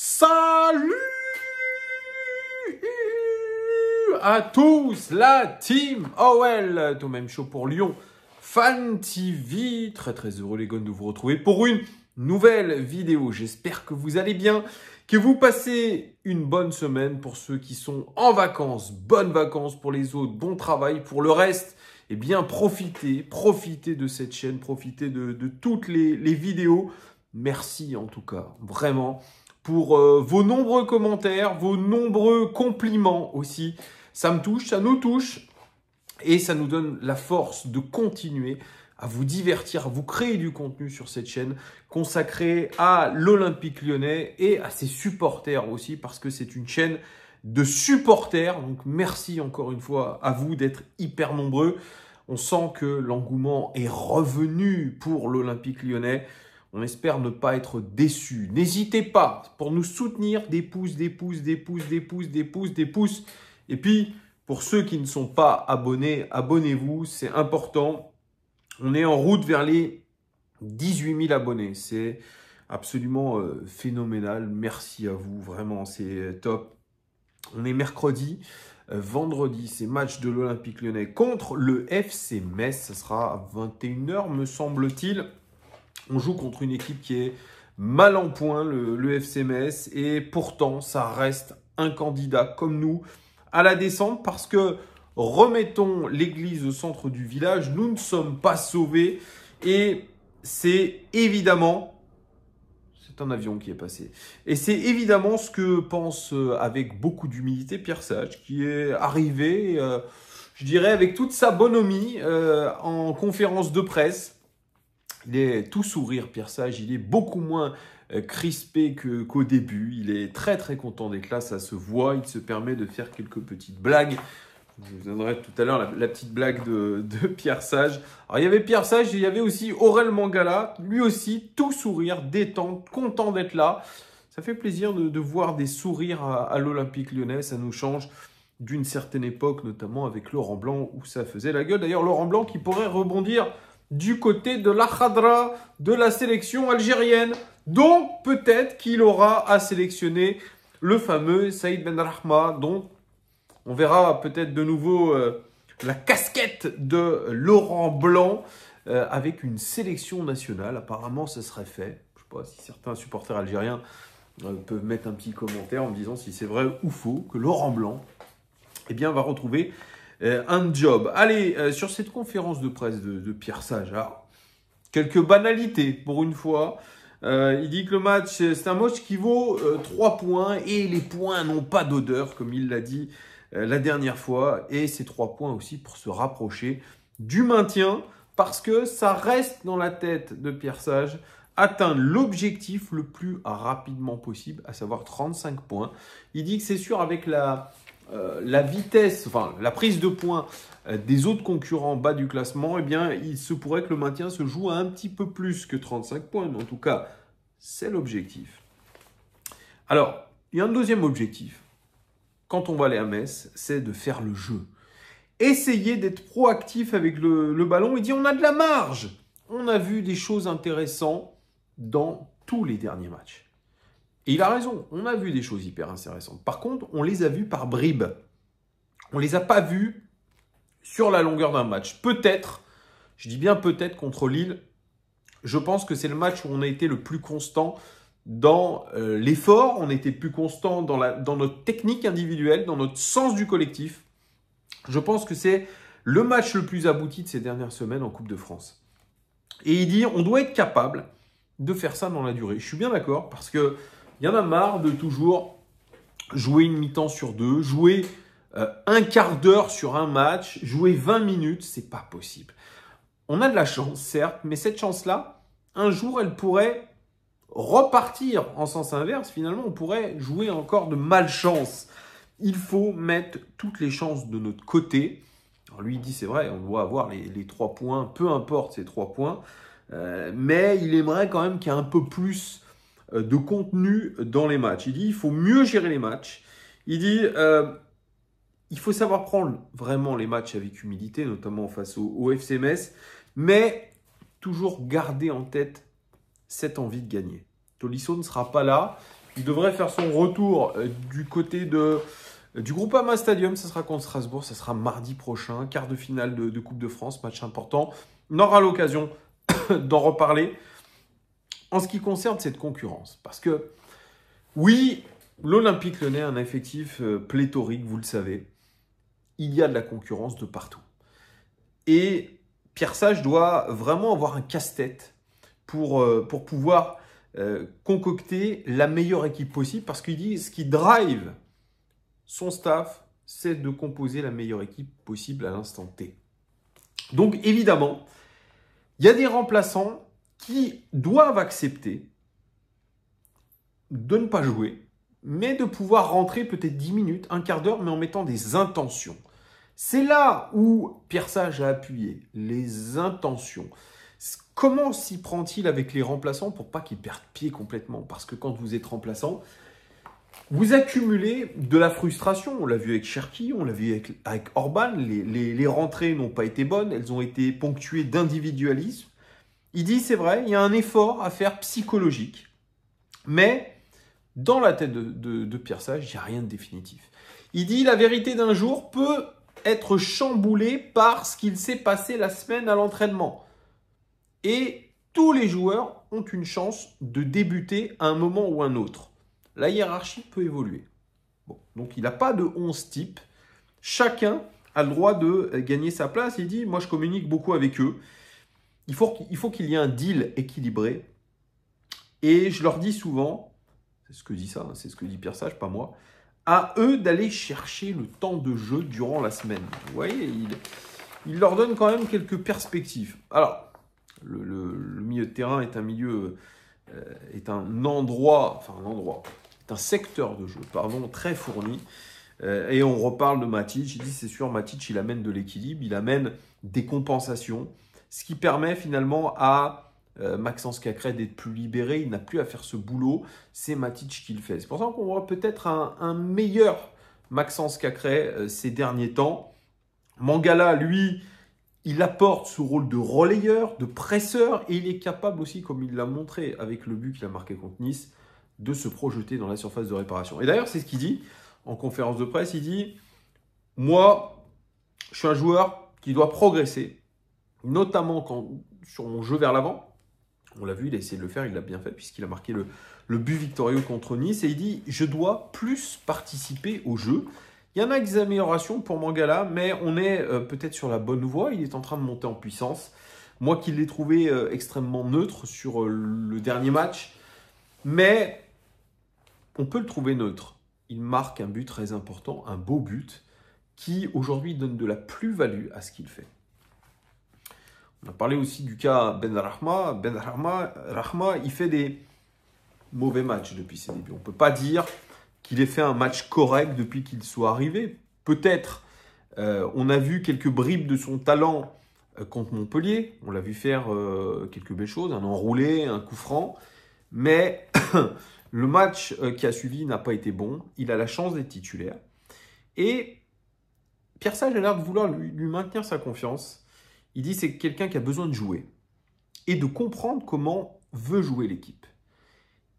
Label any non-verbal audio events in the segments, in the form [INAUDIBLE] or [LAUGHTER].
Salut à tous, la team OL, tout même show pour Lyon, Fan TV, très très heureux les gars de vous retrouver pour une nouvelle vidéo. J'espère que vous allez bien, que vous passez une bonne semaine pour ceux qui sont en vacances, bonnes vacances pour les autres, bon travail pour le reste. Eh bien, profitez, profitez de cette chaîne, profitez de, toutes les vidéos. Merci en tout cas, vraiment pour euh, vos nombreux commentaires, vos nombreux compliments aussi. Ça me touche, ça nous touche et ça nous donne la force de continuer à vous divertir, à vous créer du contenu sur cette chaîne consacrée à l'Olympique lyonnais et à ses supporters aussi, parce que c'est une chaîne de supporters. Donc merci encore une fois à vous d'être hyper nombreux. On sent que l'engouement est revenu pour l'Olympique lyonnais. On espère ne pas être déçu. N'hésitez pas pour nous soutenir des pouces, des pouces, des pouces, des pouces, des pouces, des pouces. Et puis, pour ceux qui ne sont pas abonnés, abonnez-vous, c'est important. On est en route vers les 18 000 abonnés. C'est absolument euh, phénoménal. Merci à vous, vraiment, c'est euh, top. On est mercredi. Euh, vendredi, c'est match de l'Olympique lyonnais contre le FC Metz. Ce sera à 21h, me semble-t-il. On joue contre une équipe qui est mal en point, le, FCMS, et pourtant ça reste un candidat comme nous à la descente parce que remettons l'église au centre du village, nous ne sommes pas sauvés et c'est évidemment c'est un avion qui est passé. Et c'est évidemment ce que pense euh, avec beaucoup d'humilité Pierre Sage qui est arrivé euh, je dirais avec toute sa bonhomie euh, en conférence de presse il est tout sourire, Pierre Sage. Il est beaucoup moins euh, crispé qu'au début. Il est très très content d'être là, ça se voit. Il se permet de faire quelques petites blagues. Je vous donnerai tout à l'heure la, petite blague de, Pierre Sage. Alors il y avait Pierre Sage et il y avait aussi Aurel Mangala. Lui aussi, tout sourire, détente, content d'être là. Ça fait plaisir de, voir des sourires à, à l'Olympique lyonnais. Ça nous change d'une certaine époque, notamment avec Laurent Blanc, où ça faisait la gueule. D'ailleurs, Laurent Blanc qui pourrait rebondir du côté de la de la sélection algérienne. Donc peut-être qu'il aura à sélectionner le fameux Saïd Ben Rahma. Donc on verra peut-être de nouveau euh, la casquette de Laurent Blanc euh, avec une sélection nationale. Apparemment, ça serait fait. Je ne sais pas si certains supporters algériens euh, peuvent mettre un petit commentaire en me disant si c'est vrai ou faux que Laurent Blanc eh bien, va retrouver euh, un job. Allez, euh, sur cette conférence de presse de, Pierre Sage, quelques banalités pour une fois. Euh, il dit que le match, c'est un match qui vaut 3 points et les points n'ont pas d'odeur, comme il l'a dit la dernière fois. Et ces 3 points aussi pour se rapprocher du maintien, parce que ça reste dans la tête de Pierre Sage atteindre l'objectif le plus rapidement possible, à savoir 35 points. Il dit que c'est sûr avec la, euh, la vitesse, enfin la prise de points euh, des autres concurrents bas du classement, eh bien, il se pourrait que le maintien se joue à un petit peu plus que 35 points. en tout cas, c'est l'objectif. Alors, il y a un deuxième objectif. Quand on va aller à Metz, c'est de faire le jeu. Essayer d'être proactif avec le, le ballon et dire on a de la marge. On a vu des choses intéressantes dans tous les derniers matchs. Et il a raison, on a vu des choses hyper intéressantes. Par contre, on les a vues par bribes. On les a pas vues sur la longueur d'un match. Peut-être, je dis bien peut-être contre Lille, je pense que c'est le match où on a été le plus constant dans euh, l'effort, on était plus constant dans, la, dans notre technique individuelle, dans notre sens du collectif. Je pense que c'est le match le plus abouti de ces dernières semaines en Coupe de France. Et il dit, on doit être capable de faire ça dans la durée. Je suis bien d'accord parce que il y en a marre de toujours jouer une mi-temps sur deux, jouer euh, un quart d'heure sur un match, jouer 20 minutes, c'est pas possible. On a de la chance, certes, mais cette chance-là, un jour, elle pourrait repartir en sens inverse. Finalement, on pourrait jouer encore de malchance. Il faut mettre toutes les chances de notre côté. Alors lui, il dit, c'est vrai, on doit avoir les, trois points, peu importe ces trois points. Euh, mais il aimerait quand même qu'il y ait un peu plus euh, de contenu dans les matchs. Il dit il faut mieux gérer les matchs. Il dit euh, il faut savoir prendre vraiment les matchs avec humilité, notamment face au, au FCMS, mais toujours garder en tête cette envie de gagner. Tolisso ne sera pas là. Il devrait faire son retour euh, du côté de, euh, du groupe Ama Stadium. Ça sera contre Strasbourg. Ça sera mardi prochain. Quart de finale de, de Coupe de France. Match important. On aura l'occasion [COUGHS] d'en reparler en ce qui concerne cette concurrence, parce que oui, l'Olympique Lyonnais a un effectif euh, pléthorique, vous le savez. Il y a de la concurrence de partout. Et Pierre Sage doit vraiment avoir un casse-tête pour, euh, pour pouvoir euh, concocter la meilleure équipe possible, parce qu'il dit ce qui drive son staff, c'est de composer la meilleure équipe possible à l'instant T. Donc évidemment, il y a des remplaçants qui doivent accepter de ne pas jouer, mais de pouvoir rentrer peut-être 10 minutes, un quart d'heure, mais en mettant des intentions. C'est là où Pierre Sage a appuyé, les intentions. Comment s'y prend-il avec les remplaçants pour pas qu'ils perdent pied complètement Parce que quand vous êtes remplaçant, vous accumulez de la frustration. On l'a vu avec Cherki, on l'a vu avec, avec Orban. Les, les, les rentrées n'ont pas été bonnes, elles ont été ponctuées d'individualisme. Il dit, c'est vrai, il y a un effort à faire psychologique, mais dans la tête de, Pierre Sage, il n'y a rien de définitif. Il dit, la vérité d'un jour peut être chamboulée par ce qu'il s'est passé la semaine à l'entraînement. Et tous les joueurs ont une chance de débuter à un moment ou un autre. La hiérarchie peut évoluer. donc il n'a pas de 11 types. Chacun a le droit de gagner sa place. Il dit, moi je communique beaucoup avec eux il faut qu'il y ait un deal équilibré. Et je leur dis souvent, c'est ce que dit ça, c'est ce que dit Pierre Sage, pas moi, à eux d'aller chercher le temps de jeu durant la semaine. Vous voyez, il, leur donne quand même quelques perspectives. Alors, le, milieu de terrain est un milieu, euh, est un endroit, enfin un endroit, est un secteur de jeu, pardon, très fourni. Euh, et on reparle de Matic, il dit c'est sûr, Matic, il amène de l'équilibre, il amène des compensations ce qui permet finalement à euh, Maxence Cacré d'être plus libéré, il n'a plus à faire ce boulot, c'est Matic qui le fait. C'est pour ça qu'on voit peut-être un, meilleur Maxence Cacré euh, ces derniers temps. Mangala, lui, il apporte ce rôle de relayeur, de presseur, et il est capable aussi, comme il l'a montré avec le but qu'il a marqué contre Nice, de se projeter dans la surface de réparation. Et d'ailleurs, c'est ce qu'il dit en conférence de presse, il dit, moi, je suis un joueur qui doit progresser, notamment quand, sur mon jeu vers l'avant. On l'a vu, il a essayé de le faire, il l'a bien fait, puisqu'il a marqué le, but victorieux contre Nice. Et il dit Je dois plus participer au jeu. Il y en a des améliorations pour Mangala, mais on est euh, peut-être sur la bonne voie. Il est en train de monter en puissance. Moi qui l'ai trouvé euh, extrêmement neutre sur euh, le dernier match, mais on peut le trouver neutre. Il marque un but très important, un beau but, qui aujourd'hui donne de la plus-value à ce qu'il fait. On a parlé aussi du cas Ben Rahma. Ben Rahma, il fait des mauvais matchs depuis ses débuts. On ne peut pas dire qu'il ait fait un match correct depuis qu'il soit arrivé. Peut-être, euh, on a vu quelques bribes de son talent euh, contre Montpellier. On l'a vu faire euh, quelques belles choses, un enroulé, un coup franc. Mais [COUGHS] le match qui a suivi n'a pas été bon. Il a la chance d'être titulaire. Et Pierre Sage a l'air de vouloir lui maintenir sa confiance. Il dit c'est quelqu'un qui a besoin de jouer et de comprendre comment veut jouer l'équipe.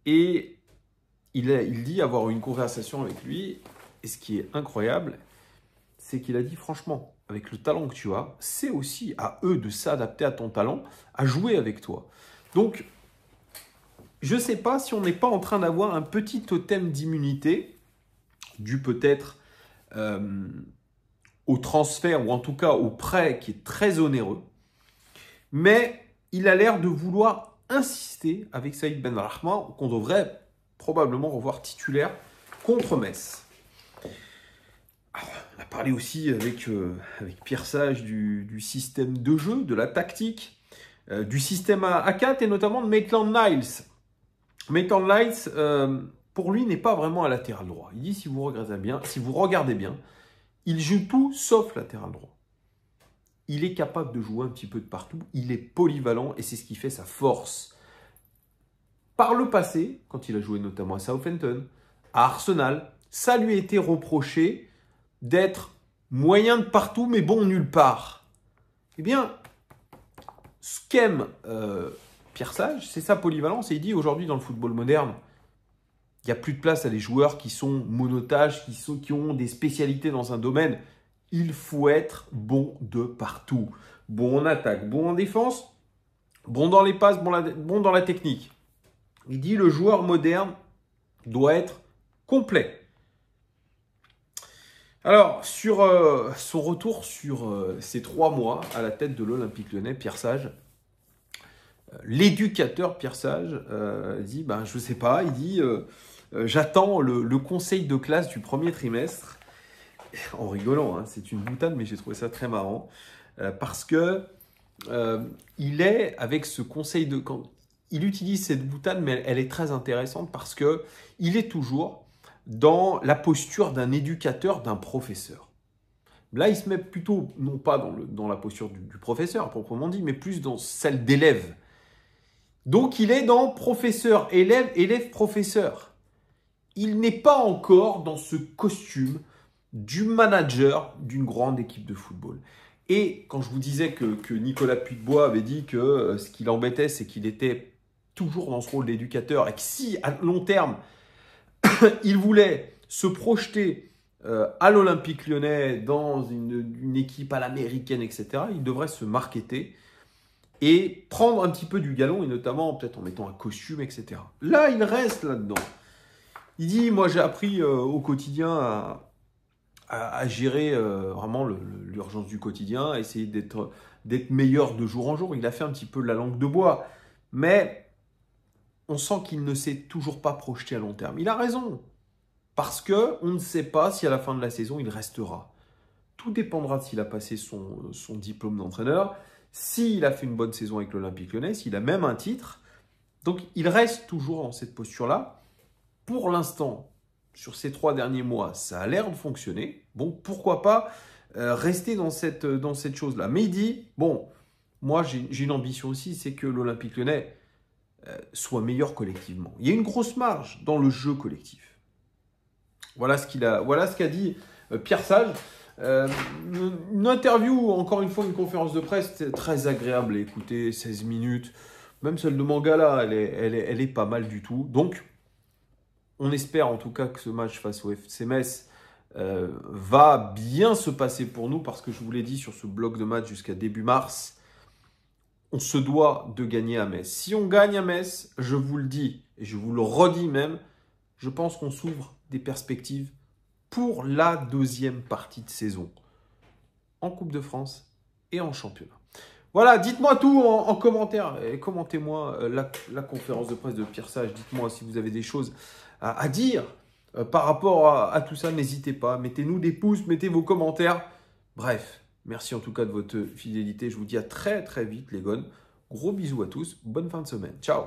Et il, il dit avoir une conversation avec lui, et ce qui est incroyable, c'est qu'il a dit franchement, avec le talent que tu as, c'est aussi à eux de s'adapter à ton talent, à jouer avec toi. Donc, je ne sais pas si on n'est pas en train d'avoir un petit totem d'immunité, dû peut-être euh, au transfert ou en tout cas au prêt qui est très onéreux. Mais il a l'air de vouloir insister avec Saïd Ben qu'on devrait probablement revoir titulaire contre Metz. on a parlé aussi avec, euh, avec Pierre Sage du, du, système de jeu, de la tactique, euh, du système à 4 et notamment de Maitland Niles. Maitland Niles, euh, pour lui, n'est pas vraiment un latéral droit. Il dit si vous regardez bien, si vous regardez bien, il joue tout sauf latéral droit. Il est capable de jouer un petit peu de partout. Il est polyvalent et c'est ce qui fait sa force. Par le passé, quand il a joué notamment à Southampton, à Arsenal, ça lui a été reproché d'être moyen de partout mais bon nulle part. Eh bien, ce qu'aime euh, Pierre Sage, c'est sa polyvalence et il dit aujourd'hui dans le football moderne, il n'y a plus de place à des joueurs qui sont monotages, qui, sont, qui ont des spécialités dans un domaine. Il faut être bon de partout. Bon en attaque, bon en défense, bon dans les passes, bon, dans la technique. Il dit le joueur moderne doit être complet. Alors, sur euh, son retour sur euh, ces trois mois à la tête de l'Olympique lyonnais, Pierre Sage euh, l'éducateur Pierre Sage euh, dit, ben, je ne sais pas, il dit, euh, j'attends le, conseil de classe du premier trimestre, en rigolant, hein, c'est une boutade, mais j'ai trouvé ça très marrant, parce que il est, avec ce conseil de... Quand, il utilise cette boutade, mais elle, est très intéressante parce que il est toujours dans la posture d'un éducateur, d'un professeur. Là, il se met plutôt, non pas dans, la posture du, du, professeur proprement dit, mais plus dans celle d'élève. Donc il est dans professeur, élève, élève, professeur. Il n'est pas encore dans ce costume du manager d'une grande équipe de football. Et quand je vous disais que, que Nicolas Puigbois avait dit que euh, ce qui l'embêtait, c'est qu'il était toujours dans ce rôle d'éducateur et que si à long terme, [COUGHS] il voulait se projeter euh, à l'Olympique lyonnais dans une, une équipe à l'américaine, etc., il devrait se marketer et prendre un petit peu du galon, et notamment peut-être en mettant un costume, etc. Là, il reste là-dedans. Il dit, moi j'ai appris euh, au quotidien à, gérer euh, vraiment l'urgence du quotidien, à essayer d'être meilleur de jour en jour. Il a fait un petit peu la langue de bois, mais on sent qu'il ne s'est toujours pas projeté à long terme. Il a raison, parce que on ne sait pas si à la fin de la saison il restera. Tout dépendra de s'il a passé son diplôme d'entraîneur, s'il a fait une bonne saison avec l'Olympique lyonnais, s'il a même un titre, donc il reste toujours dans cette posture-là. Pour l'instant, sur ces trois derniers mois, ça a l'air de fonctionner. Bon, pourquoi pas euh, rester dans cette, euh, dans cette chose-là. Mais il dit, bon, moi j'ai une ambition aussi, c'est que l'Olympique lyonnais euh, soit meilleur collectivement. Il y a une grosse marge dans le jeu collectif. Voilà ce qu'il a, voilà ce qu'a dit Pierre Sage. Euh, une interview, encore une fois, une conférence de presse très agréable à écouter, 16 minutes. Même celle de Mangala, elle est, elle, est, elle est pas mal du tout. Donc, on espère en tout cas que ce match face au FC Metz euh, va bien se passer pour nous parce que je vous l'ai dit sur ce bloc de match jusqu'à début mars, on se doit de gagner à Metz. Si on gagne à Metz, je vous le dis et je vous le redis même, je pense qu'on s'ouvre des perspectives pour la deuxième partie de saison en Coupe de France et en championnat. Voilà, dites-moi tout en, commentaire. Et commentez-moi euh, la, conférence de presse de Pierre Sage. Dites-moi si vous avez des choses à, dire euh, par rapport à, à tout ça. N'hésitez pas. Mettez-nous des pouces, mettez vos commentaires. Bref, merci en tout cas de votre fidélité. Je vous dis à très très vite, les gones. Gros bisous à tous. Bonne fin de semaine. Ciao.